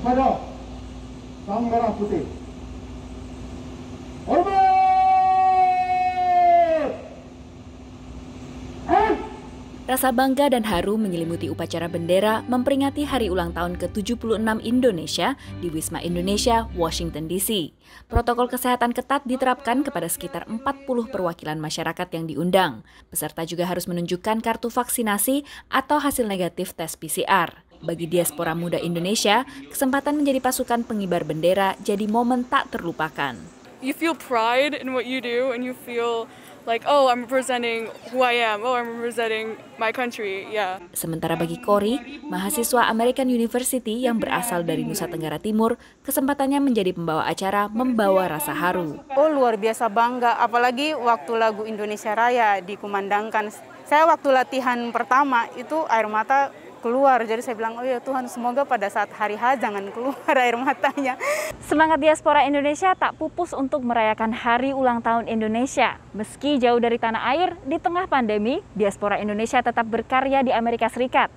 kepada sang merah putih. Rasa bangga dan haru menyelimuti upacara bendera memperingati hari ulang tahun ke-76 Indonesia di Wisma Indonesia, Washington DC. Protokol kesehatan ketat diterapkan kepada sekitar 40 perwakilan masyarakat yang diundang. Peserta juga harus menunjukkan kartu vaksinasi atau hasil negatif tes PCR. Bagi diaspora muda Indonesia, kesempatan menjadi pasukan pengibar bendera jadi momen tak terlupakan. You feel pride in what you do and you feel like oh I'm representing who I am, oh I'm representing my country, yeah. Sementara bagi Cory, mahasiswa American University yang berasal dari Nusa Tenggara Timur, kesempatannya menjadi pembawa acara membawa rasa haru. Oh luar biasa bangga, apalagi waktu lagu Indonesia Raya dikumandangkan. Saya waktu latihan pertama itu air mata keluar. Jadi saya bilang, oh ya Tuhan semoga pada saat hari H jangan keluar air matanya. Semangat diaspora Indonesia tak pupus untuk merayakan hari ulang tahun Indonesia. Meski jauh dari tanah air, di tengah pandemi, diaspora Indonesia tetap berkarya di Amerika Serikat.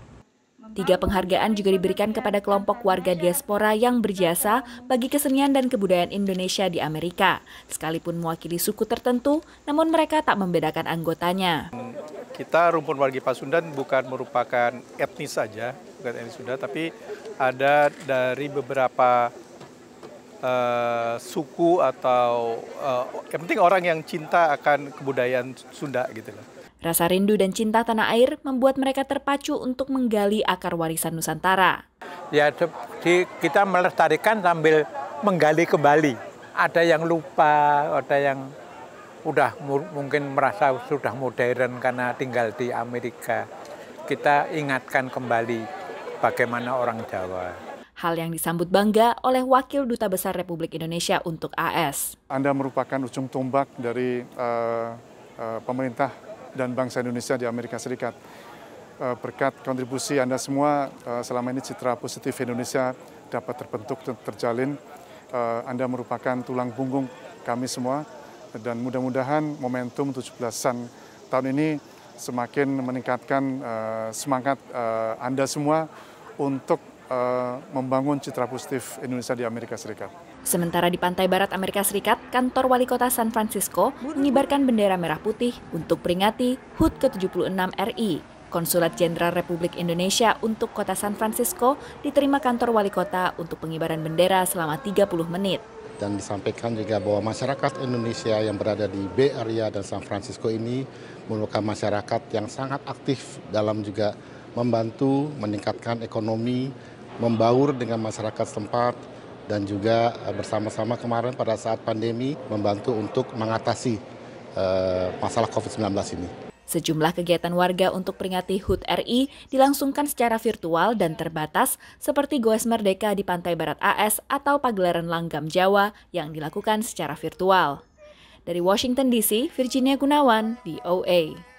Tiga penghargaan juga diberikan kepada kelompok warga diaspora yang berjasa bagi kesenian dan kebudayaan Indonesia di Amerika. Sekalipun mewakili suku tertentu, namun mereka tak membedakan anggotanya. Kita rumpun warga Pasundan bukan merupakan etnis saja, bukan etnis Sunda, tapi ada dari beberapa uh, suku atau uh, yang penting orang yang cinta akan kebudayaan Sunda gitu loh Rasa rindu dan cinta tanah air membuat mereka terpacu untuk menggali akar warisan Nusantara. Ya, di, kita melestarikan sambil menggali kembali. Ada yang lupa, ada yang udah mungkin merasa sudah modern karena tinggal di Amerika. Kita ingatkan kembali bagaimana orang Jawa. Hal yang disambut bangga oleh Wakil Duta Besar Republik Indonesia untuk AS. Anda merupakan ujung tombak dari uh, uh, pemerintah dan bangsa Indonesia di Amerika Serikat. Eh, berkat kontribusi Anda semua, eh, selama ini citra positif Indonesia dapat terbentuk dan terjalin. Eh, Anda merupakan tulang punggung kami semua dan mudah-mudahan momentum 17-an tahun ini semakin meningkatkan semangat Anda semua untuk membangun citra positif Indonesia di Amerika Serikat. Sementara di pantai barat Amerika Serikat, kantor wali kota San Francisco mengibarkan bendera merah putih untuk peringati HUT ke-76 RI. Konsulat Jenderal Republik Indonesia untuk kota San Francisco diterima kantor wali kota untuk pengibaran bendera selama 30 menit. Dan disampaikan juga bahwa masyarakat Indonesia yang berada di Bay Area dan San Francisco ini merupakan masyarakat yang sangat aktif dalam juga membantu meningkatkan ekonomi, membaur dengan masyarakat setempat, dan juga eh, bersama-sama kemarin pada saat pandemi membantu untuk mengatasi eh, masalah COVID-19 ini. Sejumlah kegiatan warga untuk peringati HUT RI dilangsungkan secara virtual dan terbatas seperti Goes Merdeka di Pantai Barat AS atau pagelaran Langgam Jawa yang dilakukan secara virtual. Dari Washington DC, Virginia Gunawan, VOA.